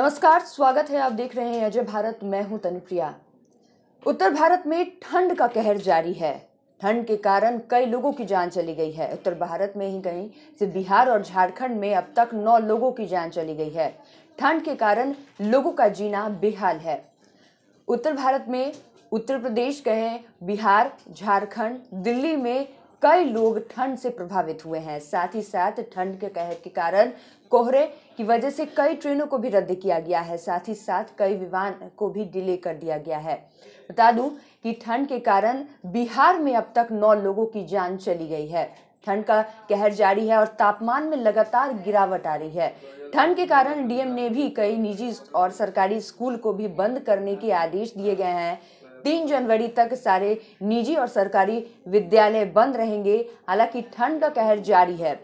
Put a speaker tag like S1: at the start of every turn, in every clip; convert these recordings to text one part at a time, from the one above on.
S1: नमस्कार स्वागत है आप देख रहे हैं अजय भारत मैं हूं तनुप्रिया उत्तर भारत में ठंड का कहर जारी है ठंड के कारण कई लोगों की जान चली गई है उत्तर भारत में ही कहीं सिर्फ बिहार और झारखंड में अब तक नौ लोगों की जान चली गई है ठंड के कारण लोगों का जीना बेहाल है उत्तर भारत में उत्तर प्रदेश कहें बिहार झारखंड दिल्ली में कई लोग ठंड से प्रभावित हुए हैं साथ ही साथ ठंड के कहर के कारण कोहरे की वजह से कई ट्रेनों को भी रद्द किया गया है साथ ही साथ कई विमान को भी डिले कर दिया गया है बता दूं कि ठंड के कारण बिहार में अब तक नौ लोगों की जान चली गई है ठंड का कहर जारी है और तापमान में लगातार गिरावट आ रही है ठंड के कारण डीएम ने भी कई निजी और सरकारी स्कूल को भी बंद करने के आदेश दिए गए हैं तीन जनवरी तक सारे निजी और सरकारी विद्यालय बंद रहेंगे हालांकि ठंड का कहर जारी है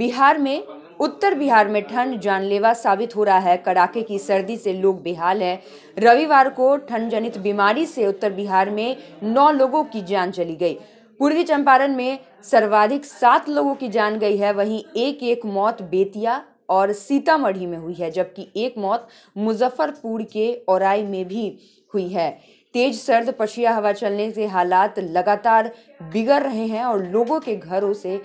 S1: बिहार में उत्तर बिहार में ठंड जानलेवा साबित हो रहा है कड़ाके की सर्दी से लोग बेहाल हैं रविवार को ठंड जनित बीमारी से उत्तर बिहार में नौ लोगों की जान चली गई पूर्वी चंपारण में सर्वाधिक सात लोगों की जान गई है वहीं एक एक मौत बेतिया और सीतामढ़ी में हुई है जबकि एक मौत मुजफ्फरपुर के औराई में भी हुई है तेज सर्द पछिया हवा चलने से हालात लगातार बिगड़ रहे हैं और लोगों के घरों से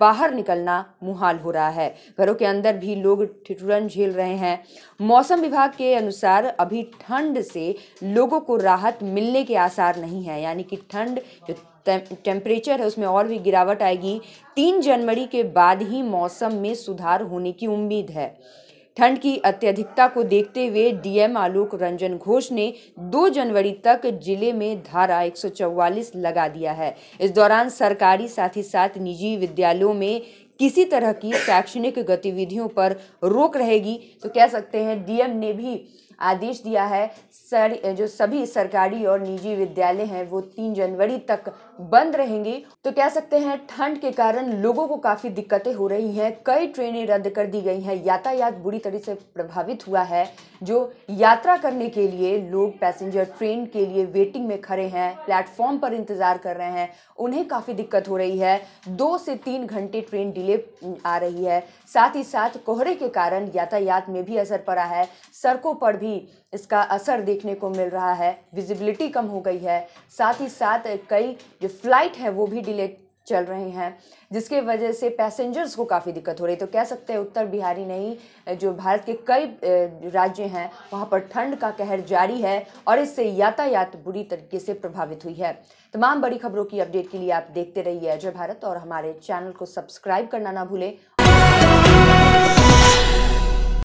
S1: बाहर निकलना मुहाल हो रहा है घरों के अंदर भी लोग ठिठुरन झेल रहे हैं मौसम विभाग के अनुसार अभी ठंड से लोगों को राहत मिलने के आसार नहीं है यानी कि ठंड जो टेम्परेचर है उसमें और भी गिरावट आएगी तीन जनवरी के बाद ही मौसम में सुधार होने की उम्मीद है ठंड की अत्यधिकता को देखते हुए डीएम आलोक रंजन घोष ने 2 जनवरी तक जिले में धारा 144 लगा दिया है इस दौरान सरकारी साथ ही साथ निजी विद्यालयों में किसी तरह की शैक्षणिक गतिविधियों पर रोक रहेगी तो कह सकते हैं डीएम ने भी आदेश दिया है सर जो सभी सरकारी और निजी विद्यालय हैं वो तीन जनवरी तक बंद रहेंगे तो कह सकते हैं ठंड के कारण लोगों को काफ़ी दिक्कतें हो रही हैं कई ट्रेनें रद्द कर दी गई हैं यातायात बुरी तरह से प्रभावित हुआ है जो यात्रा करने के लिए लोग पैसेंजर ट्रेन के लिए वेटिंग में खड़े हैं प्लेटफॉर्म पर इंतज़ार कर रहे हैं उन्हें काफ़ी दिक्कत हो रही है दो से तीन घंटे ट्रेन डिले आ रही है साथ ही साथ कोहरे के कारण यातायात में भी असर पड़ा है सड़कों पर भी भी इसका असर देखने को मिल रहा है विजिबिलिटी कम हो गई है साथ ही साथ कई जो फ्लाइट है वो भी डिले चल रहे हैं जिसके वजह से पैसेंजर्स को काफ़ी दिक्कत हो रही है तो कह सकते हैं उत्तर बिहारी नहीं जो भारत के कई राज्य हैं वहाँ पर ठंड का कहर जारी है और इससे यातायात बुरी तरीके से प्रभावित हुई है तमाम बड़ी खबरों की अपडेट के लिए आप देखते रहिए अजय भारत और हमारे चैनल को सब्सक्राइब करना ना भूलें